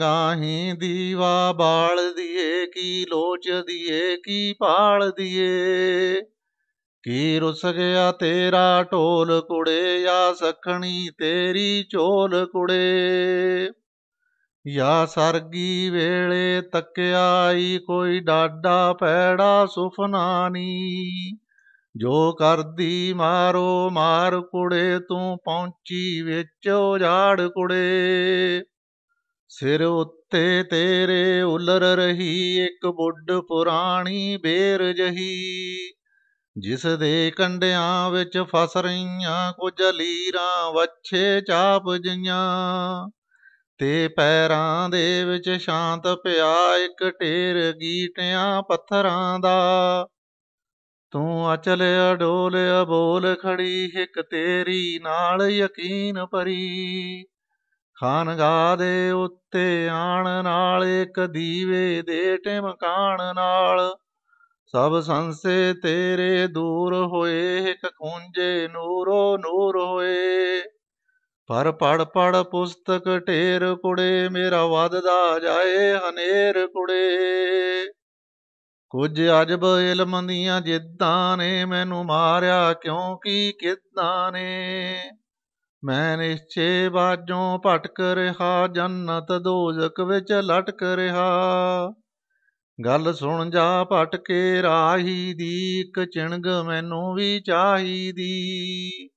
ਗਾਹੀ ਦੀਵਾ ਬਾਲ ਦੀਏ ਕੀ ਲੋਚ ਦੀਏ ਕੀ ਪਾਲ ਦੀਏ ਕੀ ਰੁਸ ਗਿਆ ਤੇਰਾ ਢੋਲ ਕੁੜੇ ਆ ਸਖਣੀ ਤੇਰੀ ਚੋਲ ਕੁੜੇ ਯਾ ਸਰਗੀ ਵੇਲੇ ਤੱਕਿਆਈ ਕੋਈ ਡਾਡਾ ਪੈੜਾ ਸੁਫਨਾਨੀ ਜੋ ਕਰਦੀ ਮਾਰੋ ਮਾਰ ਕੁੜੇ ਤੂੰ ਪਹੁੰਚੀ ਵਿੱਚ ਉਜਾੜ ਕੁੜੇ ਸਿਰ ਉੱਤੇ ਤੇਰੇ ਉਲਰ ਰਹੀ ਇੱਕ ਬੁੱਢ ਪੁਰਾਣੀ ਬੇਰ ਜਹੀ ਜਿਸ ਦੇ ਕੰਡਿਆਂ ਵਿੱਚ ਫਸ ਰਹੀਆਂ ਕੁਝ ਲੀਰਾਂ ਵੱਛੇ ਚਾਪ ਜੀਆਂ ਤੇ ਪੈਰਾਂ ਦੇ ਵਿੱਚ ਸ਼ਾਂਤ ਪਿਆ ਇੱਕ ਢੇਰ ਗੀਟਿਆਂ ਪੱਥਰਾਂ ਦਾ ਤੂੰ ਅਚਲ ਅਡੋਲ ਅਬੋਲ ਖੜੀ ਇੱਕ ਤੇਰੀ ਨਾਲ ਯਕੀਨ ਭਰੀ ਖਾਨਗਾ ਦੇ ਉੱਤੇ ਆਣ ਨਾਲ ਇੱਕ ਦੀਵੇ ਦੇ ਟਿਮਕਾਣ ਨਾਲ ਸਭ ਸੰਸੇ ਤੇਰੇ ਦੂਰ ਹੋਏ ਇੱਕ ਖੁੰਝੇ ਨੂਰੋ ਨੂਰ ਹੋਏ ਪਰ ਪੜ ਪੜ ਪੁਸਤਕ ਢੇਰ ਕੁੜੇ ਮੇਰਾ ਵਾਦਦਾ ਜਾਏ ਹਨੇਰ ਕੁੜੇ ਕੁਝ ਅਜਬ ਇਲਮ ਦੀਆਂ ਜਿੱਦਾਂ ਨੇ ਮੈਨੂੰ ਮਾਰਿਆ ਕਿਉਂਕਿ ਕਿਤਨਾ ਨੇ ਮੈਂ ਨਿਸ਼ਚੇ ਬਾਜੋਂ ਭਟਕ ਰਿਹਾ ਜੰਨਤ ਦੋਜ਼ਕ ਵਿੱਚ ਲਟਕ ਰਿਹਾ ਗੱਲ ਸੁਣ ਜਾ ਭਟਕੇ ਰਾਹੀ ਦੀ ਇੱਕ ਚਿਣਗ ਮੈਨੂੰ ਵੀ ਚਾਹੀਦੀ